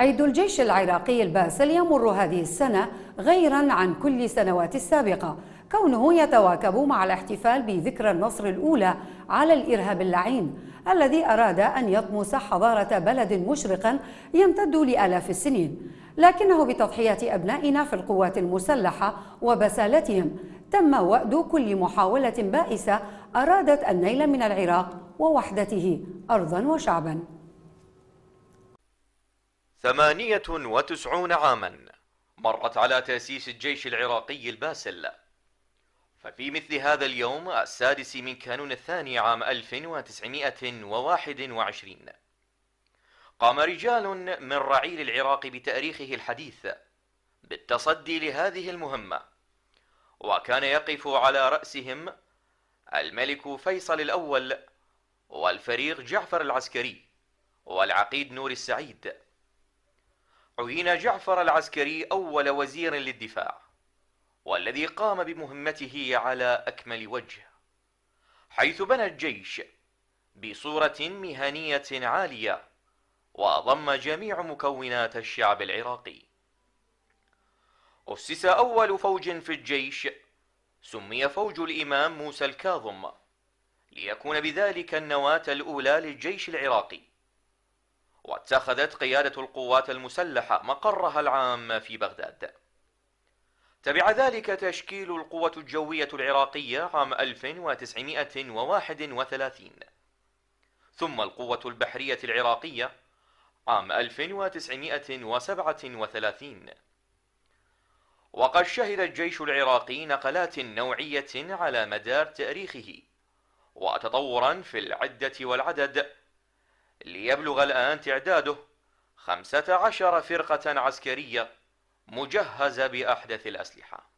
عيد الجيش العراقي الباسل يمر هذه السنة غيرا عن كل سنوات السابقة كونه يتواكب مع الاحتفال بذكرى النصر الأولى على الإرهاب اللعين الذي أراد أن يطمس حضارة بلد مشرقا يمتد لآلاف السنين لكنه بتضحية أبنائنا في القوات المسلحة وبسالتهم تم وأد كل محاولة بائسة أرادت النيل من العراق ووحدته أرضا وشعبا ثمانية وتسعون عاما مرت على تأسيس الجيش العراقي الباسل ففي مثل هذا اليوم السادس من كانون الثاني عام 1921 قام رجال من رعيل العراق بتاريخه الحديث بالتصدي لهذه المهمة وكان يقف على رأسهم الملك فيصل الأول والفريق جعفر العسكري والعقيد نور السعيد عين جعفر العسكري أول وزير للدفاع والذي قام بمهمته على أكمل وجه حيث بنى الجيش بصورة مهنية عالية وضم جميع مكونات الشعب العراقي أسس أول فوج في الجيش سمي فوج الإمام موسى الكاظم ليكون بذلك النواة الأولى للجيش العراقي واتخذت قيادة القوات المسلحة مقرها العام في بغداد تبع ذلك تشكيل القوة الجوية العراقية عام 1931 ثم القوة البحرية العراقية عام 1937 وقد شهد الجيش العراقي نقلات نوعية على مدار تاريخه وتطورا في العدة والعدد ليبلغ الآن تعداده خمسة عشر فرقة عسكرية مجهزة بأحدث الأسلحة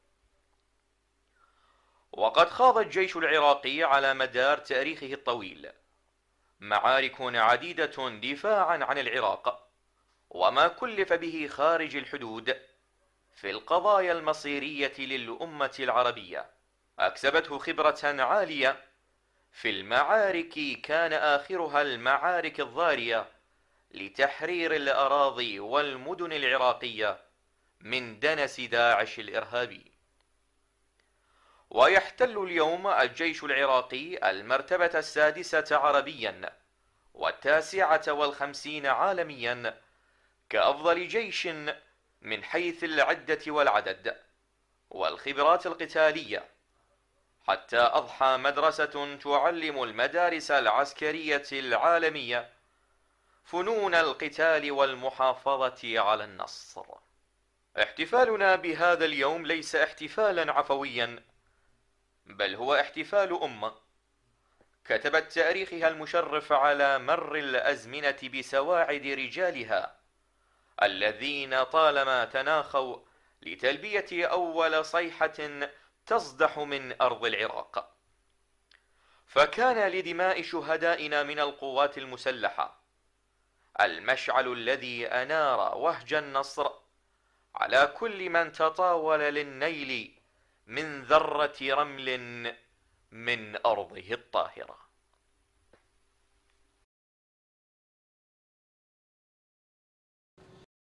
وقد خاض الجيش العراقي على مدار تاريخه الطويل معارك عديدة دفاعا عن العراق وما كلف به خارج الحدود في القضايا المصيرية للأمة العربية أكسبته خبرة عالية في المعارك كان آخرها المعارك الضارية لتحرير الأراضي والمدن العراقية من دنس داعش الإرهابي ويحتل اليوم الجيش العراقي المرتبة السادسة عربيا والتاسعة والخمسين عالميا كأفضل جيش من حيث العدة والعدد والخبرات القتالية حتى أضحى مدرسة تعلم المدارس العسكرية العالمية فنون القتال والمحافظة على النصر احتفالنا بهذا اليوم ليس احتفالا عفويا بل هو احتفال أمة كتبت تاريخها المشرف على مر الأزمنة بسواعد رجالها الذين طالما تناخوا لتلبية أول صيحة تصدح من أرض العراق فكان لدماء شهدائنا من القوات المسلحة المشعل الذي أنار وهج النصر على كل من تطاول للنيل من ذرة رمل من أرضه الطاهرة